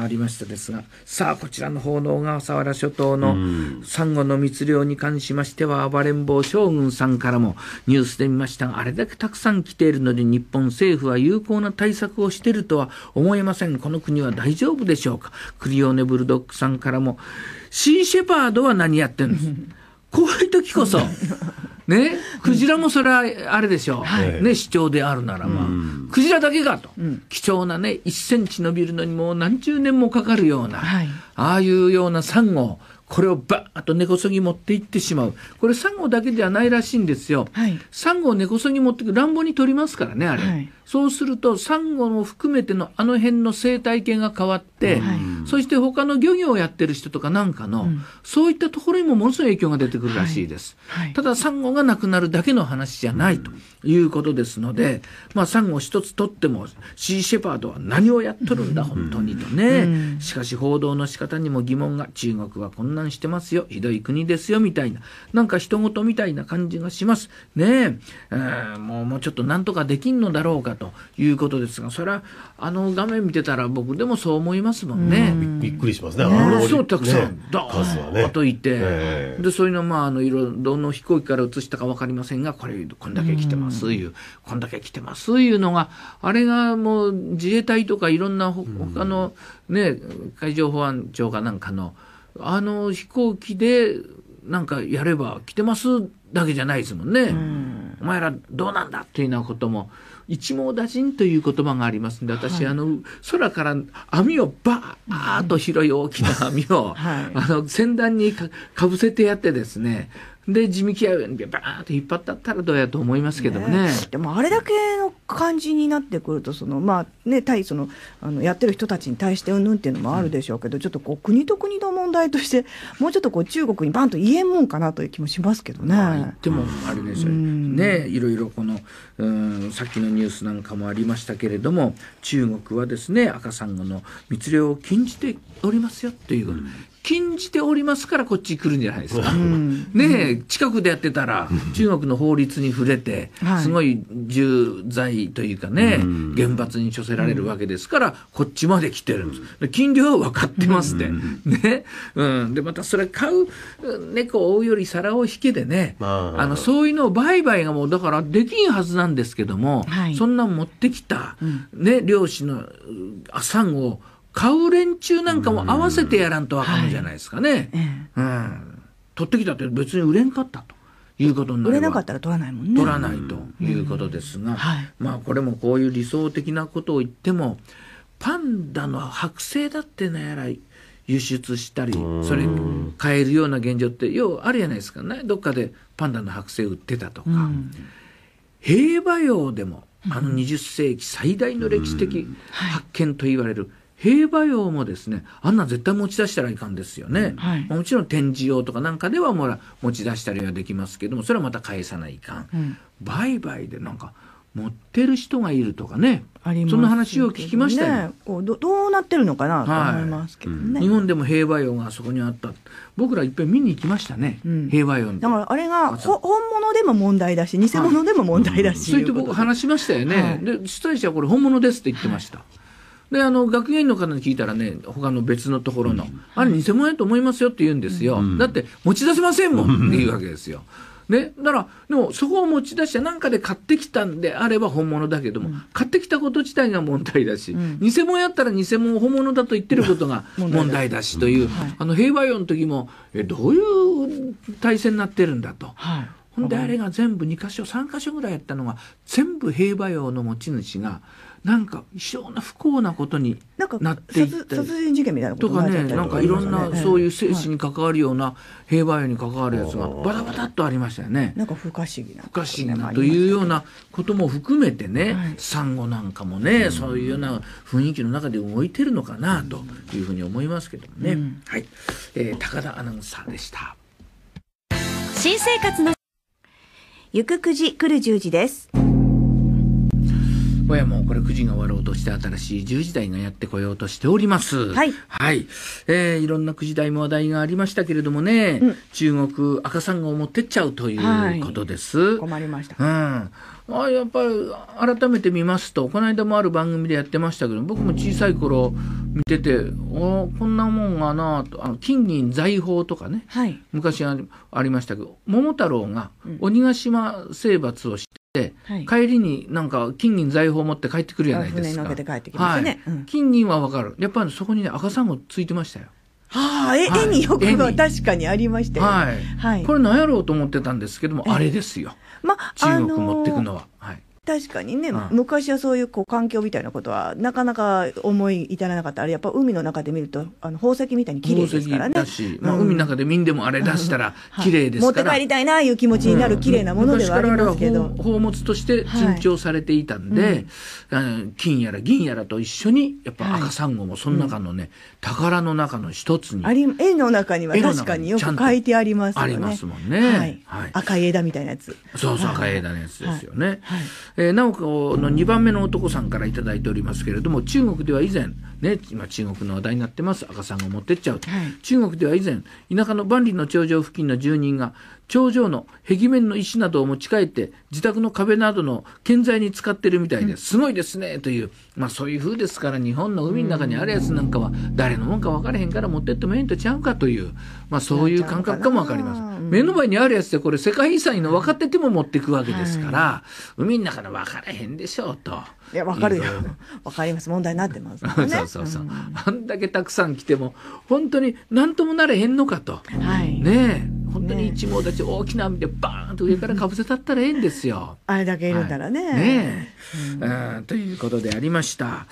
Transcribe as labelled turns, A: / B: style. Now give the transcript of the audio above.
A: ありましたですがさあこちらの方の小笠原諸島のサンゴの密漁に関しましては暴れん坊将軍さんからもニュースで見ましたがあれだけたくさん来ているので日本政府は有効な対策をしているとは思えませんこの国は大丈夫でしょうかクリオネブルドッグさんからもシーシェパードは何やってるんです怖い時こそね、クジラもそれはあれでしょう、はい、ね、主張であるならば、うん、クジラだけがと、うん、貴重なね、1センチ伸びるのにもう何十年もかかるような、はい、ああいうようなサンゴ、これをばーっと根こそぎ持っていってしまう、これ、サンゴだけではないらしいんですよ、はい、サンゴを根こそぎ持ってく、乱暴に取りますからね、あれ。はいそうすると、サンゴも含めてのあの辺の生態系が変わって、そして他の漁業をやってる人とかなんかの、うん、そういったところにもものすごい影響が出てくるらしいです。はいはい、ただ、サンゴがなくなるだけの話じゃないということですので、まあ、サンゴ一つ取っても、シーシェパードは何をやっとるんだ、本当にとね。しかし、報道の仕方にも疑問が、中国は混乱してますよ、ひどい国ですよ、みたいな、なんか人事みたいな感じがします。ねえ、えー、もうもうちょっとなんとかできんのだろうかということですが、それはあの画面見てたら僕でもそう思いますもんね。んびびっくりしますね。あのそうたくさん、ね、ドーン、ね、といて、えー、でそういうのまああのどの飛行機から映したかわかりませんが、これこんだけ来てますいう、こんだけ来てますいうのがあれがもう自衛隊とかいろんな他のね海上保安庁かなんかのあの飛行機でなんかやれば来てますだけじゃないですもんね。んお前らどうなんだっていうようなことも一網打尽という言葉がありますんで私、はい、あの空から網をバーッと広い大きな網を、はい、あの先端にかぶせてやってですねで地幹やバーンと引っ張ったったらどうやと思いますけどもね、ね、でもあれだけの感じになってくるとそのまあね対そのあのやってる人たちに対してうんぬんっていうのもあるでしょうけど、うん、ちょっとこう国と国の問題としてもうちょっとこう中国にバンと言えんもんかなという気もしますけどね。でもあれですよ、ねいろいろこのうんさっきのニュースなんかもありましたけれども中国はですね赤サンゴの密漁を禁じておりますよっていうこと、うん禁じておりますからこっち来るんじゃないですか、ね近くでやってたら中国の法律に触れて、すごい重罪というかね、厳罰に処せられるわけですから、こっちまで来てるんです、金利は分かってますって、ねうん、でまたそれ買う猫を追うより皿を引けでね、あ、のそういうのを売買がもうだからできんはずなんですけども、そんな持ってきた、ね、漁師のサんを買う連中なんかも合わせてやらんとあかんじゃないですかね。うん、うん、取ってきたって別に売れんかったと。いうことにな売れなかったら取らないもんね。取らないということですが、はい、まあこれもこういう理想的なことを言っても、パンダの剥製だってなやら輸出したり、それ買えるような現状ってようあるじゃないですかね。どっかでパンダの剥製売ってたとか、平和洋でもあの20世紀最大の歴史的発見と言われる兵馬俑もですねあんな絶対持ち出したらいかんですよね、はい、もちろん展示用とかなんかではもう持ち出したりはできますけどもそれはまた返さないかん、うん、売買でなんか持ってる人がいるとかねそんな話を聞きましたよ、ね、こうどどうなってるのかなと思いますけどね、はいうん、日本でも兵馬俑があそこにあった僕らいっぺん見に行きましたね、うん、用。馬だからあれが本物でも問題だし偽物でも問題だし、そう言って僕話しましたよね、はい、で主催者はこれ本物ですって言ってました、であの学芸員の方に聞いたらね他の別のところの、あれ偽物やと思いますよって言うんですよ、だって持ち出せませんもんっていうわけですよ。ね、だから、でもそこを持ち出してなんかで買ってきたんであれば本物だけども、うん、買ってきたこと自体が問題だし、うん、偽物やったら偽物本物だと言ってることが問題だしという、あの平和用の時もえどういう体制になってるんだと。はい、ほんであれが全部2箇所3箇所ぐらいやったのが全部平和用の持ち主がなんか非常な不幸なことになっていった殺人事件みたいなこととかねなんかいろんなそういう精神に関わるような平和に関わるやつがバタバタっとありましたよね。なんか不可思議な、不可思議なというようなことも含めてね、産後なんかもね、そういうような雰囲気の中で動いてるのかなというふうに思いますけどもね、はいえー、高田アナウンサーでした。新生活のゆく9時来る十0時です。小屋もこれ9時が終わろうとして新しい10時台がやってこようとしております。はい。はい。えー、いろんな9時台も話題がありましたけれどもね、うん、中国赤さんゴを持ってっちゃうということです。はい、困りました。うんあやっぱり改めて見ますとこの間もある番組でやってましたけど僕も小さい頃見てておこんなもんがなとあの金銀財宝とかね、はい、昔ありましたけど桃太郎が鬼ヶ島征伐をしで、はい、帰りになんか金銀財宝持って帰ってくるじゃないですか。はい、金銀はわかる。やっぱりそこにね赤サンゴついてましたよ。はあ、絵、はい、によくは確かにありましたよ、ね、はい。はい、これ何やろうと思ってたんですけども、あれですよ。ま中国持ってくのは。はい。確かにね、うん、昔はそういうこう環境みたいなことはなかなか思い至らなかったあれやっぱ海の中で見るとあの宝石みたいに綺麗ですからねだし、うん、まあ、海の中で見んでもあれ出したら綺麗ですから、はい、持って帰りたいないう気持ちになる綺麗なものではありますけど、うん、宝物として珍重されていたんで、はいうん、金やら銀やらと一緒にやっぱ赤サンゴもその中のね、はい、宝の中の一つにあり絵の中には確かによく書いてありますよねありますもんね、はい赤い枝みたいなやつそうそう、赤い枝のやつですよね、はいえー、なおかの2番目の男さんから頂いておりますけれども中国では以前、ね、今中国の話題になってます赤さんが持ってっちゃうと、はい、中国では以前田舎の万里の頂上付近の住人が頂上の壁面の石などを持ち帰って自宅の壁などの建材に使ってるみたいですごいですねという、まあ、そういう風ですから日本の海の中にあるやつなんかは誰のもんか分からへんから持ってってもええんとちゃうかというまあ、そういう感覚かもわかります。目の前にあるやつでこれ世界遺産にの分かってても持っていくわけですから、はい、海の中の分からへんでしょうと。いや分かるよ分かります問題になってます、ね、そうそうそう、うん、あんだけたくさん来ても本当に何ともなれへんのかと、はい、ね本当に一網たち大きな網でバーンと上からかぶせたったらええんですよ。あれだけいるんだらね。はい、ねえ、うん、ということでありました。